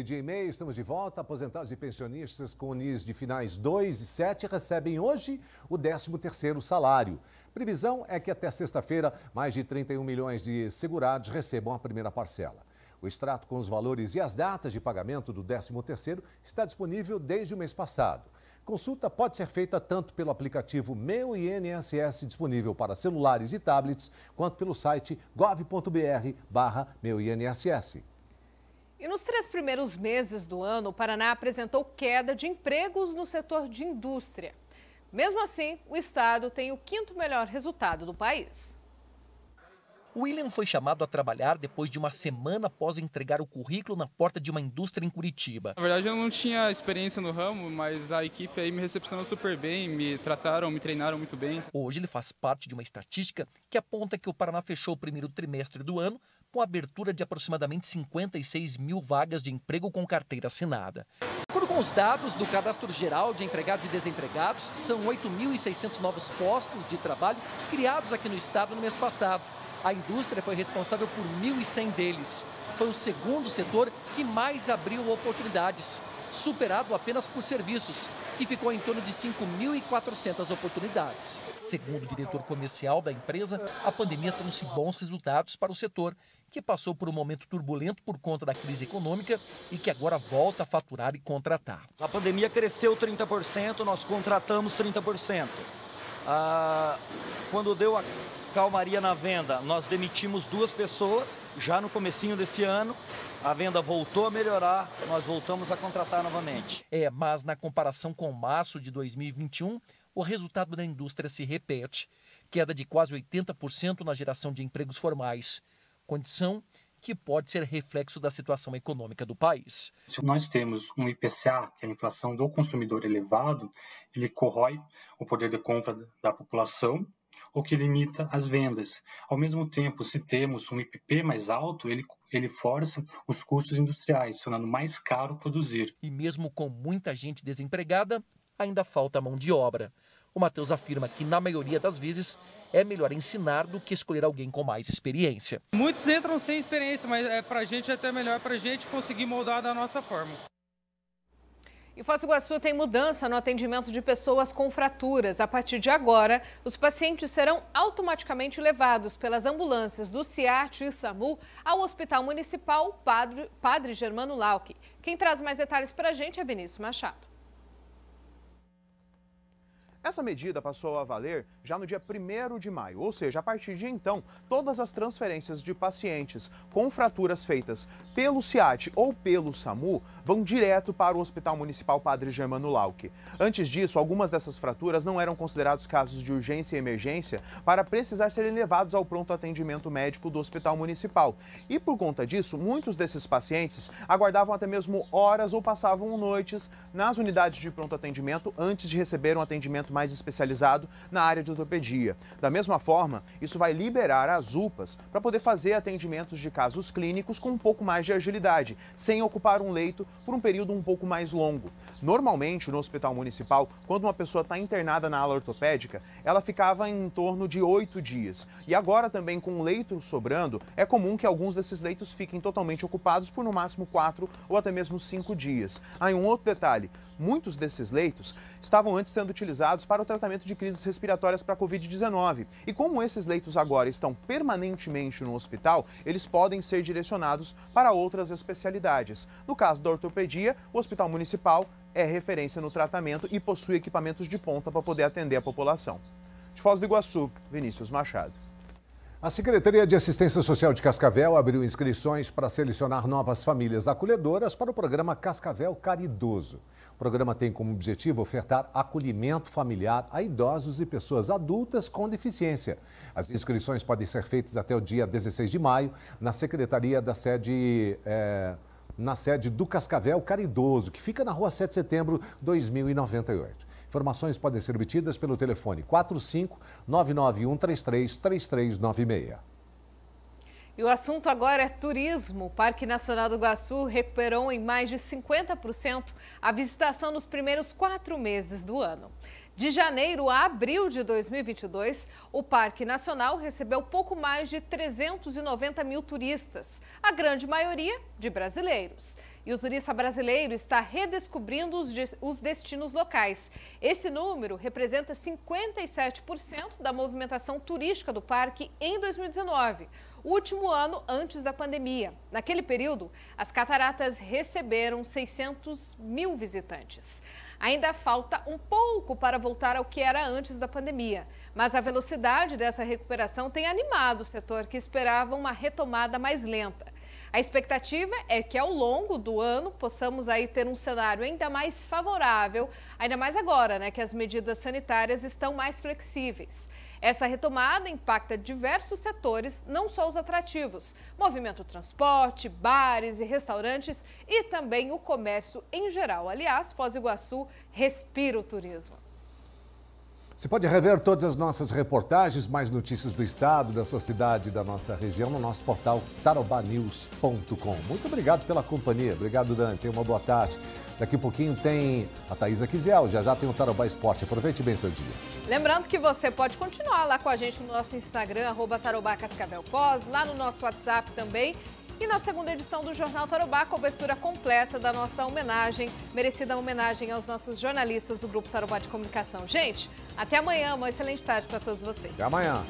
e de e meia, Estamos de volta. Aposentados e pensionistas com NIS de finais 2 e 7 recebem hoje o 13º salário. Previsão é que até sexta-feira, mais de 31 milhões de segurados recebam a primeira parcela. O extrato com os valores e as datas de pagamento do 13º está disponível desde o mês passado. Consulta pode ser feita tanto pelo aplicativo Meu INSS disponível para celulares e tablets, quanto pelo site gov.br/barra Meu INSS. E nos três primeiros meses do ano, o Paraná apresentou queda de empregos no setor de indústria. Mesmo assim, o estado tem o quinto melhor resultado do país. William foi chamado a trabalhar depois de uma semana após entregar o currículo na porta de uma indústria em Curitiba. Na verdade, eu não tinha experiência no ramo, mas a equipe aí me recepcionou super bem, me trataram, me treinaram muito bem. Hoje ele faz parte de uma estatística que aponta que o Paraná fechou o primeiro trimestre do ano com abertura de aproximadamente 56 mil vagas de emprego com carteira assinada. De acordo com os dados do Cadastro Geral de Empregados e Desempregados, são 8.600 novos postos de trabalho criados aqui no estado no mês passado. A indústria foi responsável por 1.100 deles. Foi o segundo setor que mais abriu oportunidades superado apenas por serviços, que ficou em torno de 5.400 oportunidades. Segundo o diretor comercial da empresa, a pandemia trouxe bons resultados para o setor, que passou por um momento turbulento por conta da crise econômica e que agora volta a faturar e contratar. A pandemia cresceu 30%, nós contratamos 30%. Ah, quando deu a calmaria na venda, nós demitimos duas pessoas já no comecinho desse ano a venda voltou a melhorar, nós voltamos a contratar novamente. É, mas na comparação com março de 2021, o resultado da indústria se repete: queda de quase 80% na geração de empregos formais, condição que pode ser reflexo da situação econômica do país. Se nós temos um IPCA, que é a inflação do consumidor elevado, ele corrói o poder de compra da população o que limita as vendas. Ao mesmo tempo, se temos um IPP mais alto, ele, ele força os custos industriais, tornando mais caro produzir. E mesmo com muita gente desempregada, ainda falta mão de obra. O Matheus afirma que, na maioria das vezes, é melhor ensinar do que escolher alguém com mais experiência. Muitos entram sem experiência, mas é para a gente é até melhor para a gente conseguir moldar da nossa forma. E Foz do Iguaçu tem mudança no atendimento de pessoas com fraturas. A partir de agora, os pacientes serão automaticamente levados pelas ambulâncias do CIAT e SAMU ao Hospital Municipal Padre, Padre Germano Lauque. Quem traz mais detalhes para a gente é Vinícius Machado. Essa medida passou a valer já no dia 1 de maio, ou seja, a partir de então, todas as transferências de pacientes com fraturas feitas pelo CIAT ou pelo SAMU vão direto para o Hospital Municipal Padre Germano Lauque. Antes disso, algumas dessas fraturas não eram considerados casos de urgência e emergência para precisar serem levados ao pronto atendimento médico do Hospital Municipal. E por conta disso, muitos desses pacientes aguardavam até mesmo horas ou passavam noites nas unidades de pronto atendimento antes de receber um atendimento mais mais especializado na área de ortopedia. Da mesma forma, isso vai liberar as UPAs para poder fazer atendimentos de casos clínicos com um pouco mais de agilidade, sem ocupar um leito por um período um pouco mais longo. Normalmente, no hospital municipal, quando uma pessoa está internada na ala ortopédica, ela ficava em torno de oito dias. E agora também, com um leito sobrando, é comum que alguns desses leitos fiquem totalmente ocupados por no máximo quatro ou até mesmo cinco dias. Aí ah, um outro detalhe, muitos desses leitos estavam antes sendo utilizados para o tratamento de crises respiratórias para a Covid-19. E como esses leitos agora estão permanentemente no hospital, eles podem ser direcionados para outras especialidades. No caso da ortopedia, o Hospital Municipal é referência no tratamento e possui equipamentos de ponta para poder atender a população. De Foz do Iguaçu, Vinícius Machado. A Secretaria de Assistência Social de Cascavel abriu inscrições para selecionar novas famílias acolhedoras para o programa Cascavel Caridoso. O programa tem como objetivo ofertar acolhimento familiar a idosos e pessoas adultas com deficiência. As inscrições podem ser feitas até o dia 16 de maio na secretaria da sede. É, na sede do Cascavel Caridoso, que fica na rua 7 de setembro 2098. Informações podem ser obtidas pelo telefone 45 991 33 3396. E o assunto agora é turismo. O Parque Nacional do Iguaçu recuperou em mais de 50% a visitação nos primeiros quatro meses do ano. De janeiro a abril de 2022, o Parque Nacional recebeu pouco mais de 390 mil turistas, a grande maioria de brasileiros. E o turista brasileiro está redescobrindo os, destinos locais. Esse número representa 57% da movimentação turística do parque em 2019, o último ano antes da pandemia. Naquele período, as cataratas receberam 600 mil visitantes. Ainda falta um pouco para voltar ao que era antes da pandemia, mas a velocidade dessa recuperação tem animado o setor que esperava uma retomada mais lenta. A expectativa é que ao longo do ano possamos aí ter um cenário ainda mais favorável, ainda mais agora, né, que as medidas sanitárias estão mais flexíveis. Essa retomada impacta diversos setores, não só os atrativos, movimento transporte, bares e restaurantes e também o comércio em geral. Aliás, Foz do Iguaçu respira o turismo. Você pode rever todas as nossas reportagens, mais notícias do estado, da sua cidade, da nossa região no nosso portal tarobanews.com. Muito obrigado pela companhia. Obrigado, Dan. Tenha uma boa tarde. Daqui a pouquinho tem a Thaisa Quizel, já já tem o Tarobá Esporte. Aproveite bem seu dia. Lembrando que você pode continuar lá com a gente no nosso Instagram, arroba Tarobá Cascavel Pós, lá no nosso WhatsApp também, e na segunda edição do Jornal Tarobá, cobertura completa da nossa homenagem, merecida homenagem aos nossos jornalistas do Grupo Tarobá de Comunicação. Gente, até amanhã, uma excelente tarde para todos vocês. Até amanhã.